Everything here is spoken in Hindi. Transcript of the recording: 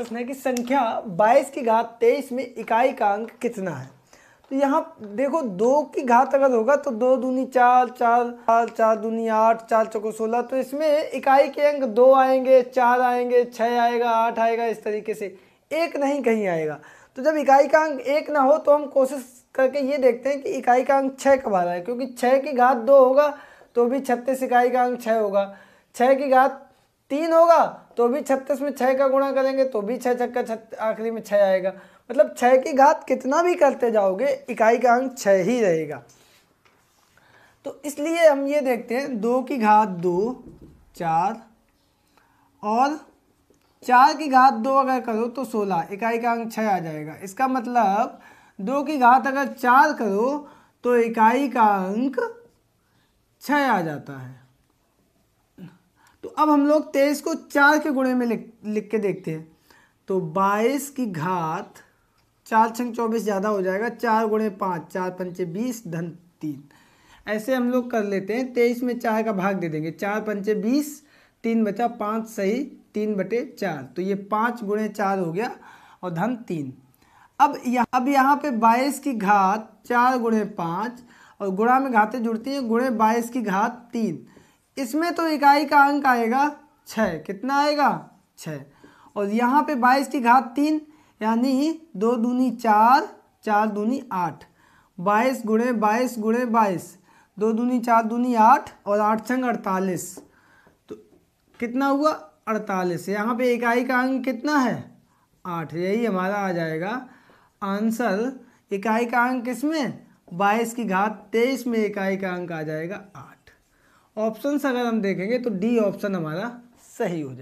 प्रश्न है कि संख्या 22 की घात 23 में इकाई का अंक कितना है तो यहाँ देखो दो की घात अगर होगा तो दो दूनी चार चार चार चार दूनी आठ चार चौको सोलह तो इसमें इकाई के अंक दो आएंगे चार आएंगे छः आएगा आठ आएगा इस तरीके से एक नहीं कहीं आएगा तो जब इकाई का अंक एक ना हो तो हम कोशिश करके ये देखते हैं कि इकाई का अंक छः कब आ रहा है क्योंकि छः की घात दो होगा तो भी छत्तीस इकाई का अंक छः होगा छः की घात तीन होगा तो भी छत्तीस में छः का गुणा करेंगे तो भी छः छक्का छत आखिरी में छः आएगा मतलब छः की घात कितना भी करते जाओगे इकाई का अंक छः ही रहेगा तो इसलिए हम ये देखते हैं दो की घात दो चार और चार की घात दो अगर करो तो सोलह इकाई का अंक छः आ जाएगा इसका मतलब दो की घात अगर चार करो तो इकाई का अंक छः आ जाता है अब हम लोग तेईस को चार के गुणे में लिख लिख के देखते हैं तो बाईस की घात चार छंग चौबीस ज़्यादा हो जाएगा चार गुणे पाँच चार पंचे बीस धन तीन ऐसे हम लोग कर लेते हैं तेईस में चार का भाग दे देंगे चार पंचे बीस तीन बचा पाँच सही तीन बटे चार तो ये पाँच गुणे चार हो गया और धन तीन अब यहाँ अब यहाँ पे बाईस की घात चार गुणे पाँच और गुणा में घातें जुड़ती हैं गुणे बाईस की घात तीन इसमें तो इकाई का अंक आएगा छः कितना आएगा छः और यहाँ पे बाईस की घात तीन यानी दो दूनी चार चार दूनी आठ बाईस गुणे बाईस गुणे बाईस दो दूनी चार दूनी आठ और आठ संग अड़तालीस तो कितना हुआ अड़तालीस यहाँ पे इकाई का अंक कितना है आठ यही हमारा आ जाएगा आंसर इकाई का अंक किस में बाईस की घात तेईस में इकाई का अंक आ जाएगा आठ ऑप्शंस अगर हम देखेंगे तो डी ऑप्शन हमारा सही हो जाए